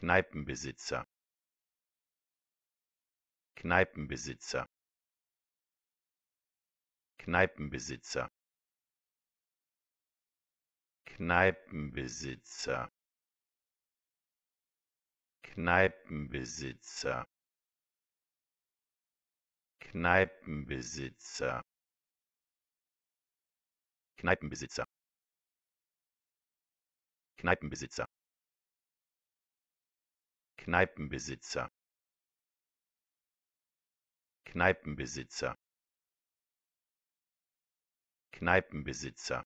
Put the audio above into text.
kneipenbesitzer kneipenbesitzer kneipenbesitzer kneipenbesitzer kneipenbesitzer kneipenbesitzer kneipenbesitzer kneipenbesitzer kneipenbesitzer kneipenbesitzer kneipenbesitzer